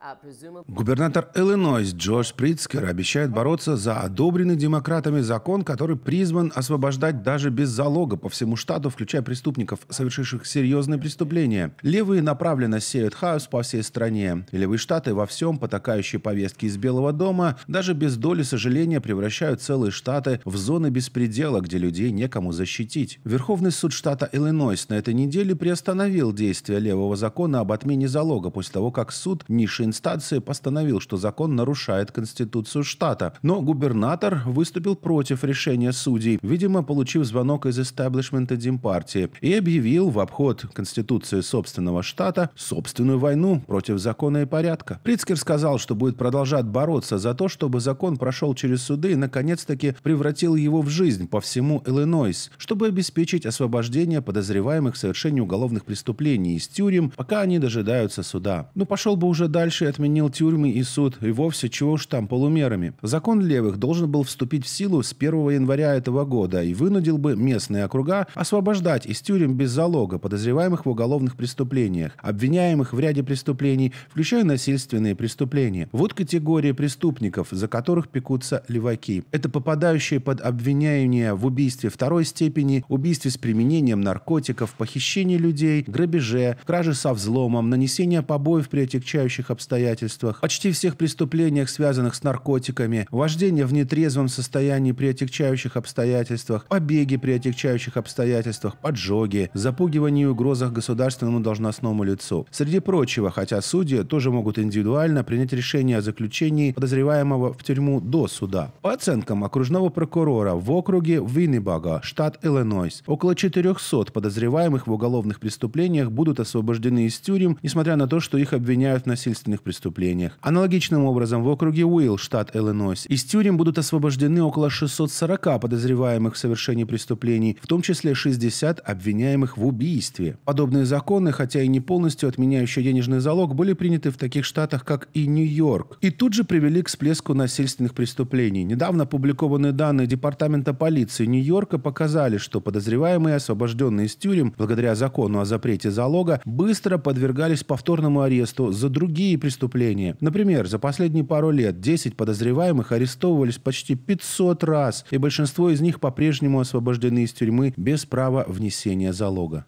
А Губернатор Иллинойс Джордж Притцкер обещает бороться за одобренный демократами закон, который призван освобождать даже без залога по всему штату, включая преступников, совершивших серьезные преступления. Левые направленно сеют хаос по всей стране. левые штаты во всем, потакающие повестки из Белого дома, даже без доли сожаления превращают целые штаты в зоны беспредела, где людей некому защитить. Верховный суд штата Иллинойс на этой неделе приостановил действие левого закона об отмене залога после того, как суд Нишин инстанции постановил, что закон нарушает Конституцию штата, но губернатор выступил против решения судей, видимо, получив звонок из истеблишмента Демпартии, и объявил в обход Конституции собственного штата собственную войну против закона и порядка. Прицкер сказал, что будет продолжать бороться за то, чтобы закон прошел через суды и, наконец-таки, превратил его в жизнь по всему Иллинойс, чтобы обеспечить освобождение подозреваемых в совершении уголовных преступлений из тюрем, пока они дожидаются суда. Но ну, пошел бы уже дальше Пашей отменил тюрьмы и суд, и вовсе чего уж там полумерами. Закон левых должен был вступить в силу с 1 января этого года и вынудил бы местные округа освобождать из тюрем без залога подозреваемых в уголовных преступлениях, обвиняемых в ряде преступлений, включая насильственные преступления. Вот категория преступников, за которых пекутся леваки. Это попадающие под обвинение в убийстве второй степени, убийстве с применением наркотиков, похищении людей, грабеже, краже со взломом, нанесение побоев при отягчающих обстоятельствах обстоятельствах, почти всех преступлениях, связанных с наркотиками, вождение в нетрезвом состоянии при отягчающих обстоятельствах, побеге при отягчающих обстоятельствах, поджоги, запугивание и угрозах государственному должностному лицу. Среди прочего, хотя судьи тоже могут индивидуально принять решение о заключении подозреваемого в тюрьму до суда. По оценкам окружного прокурора в округе Виннибага, штат Иллинойс, около 400 подозреваемых в уголовных преступлениях будут освобождены из тюрем, несмотря на то, что их обвиняют в насильственных уголовных преступлениях. Аналогичным образом в округе Уилл, штат Иллинойс, из тюрем будут освобождены около 640 подозреваемых в совершении преступлений, в том числе 60 обвиняемых в убийстве. Подобные законы, хотя и не полностью отменяющие денежный залог, были приняты в таких штатах, как и Нью-Йорк, и тут же привели к всплеску насильственных преступлений. Недавно опубликованные данные Департамента полиции Нью-Йорка показали, что подозреваемые, освобожденные из тюрем благодаря закону о запрете залога, быстро подвергались повторному аресту за другие преступления преступления. Например, за последние пару лет 10 подозреваемых арестовывались почти 500 раз, и большинство из них по-прежнему освобождены из тюрьмы без права внесения залога.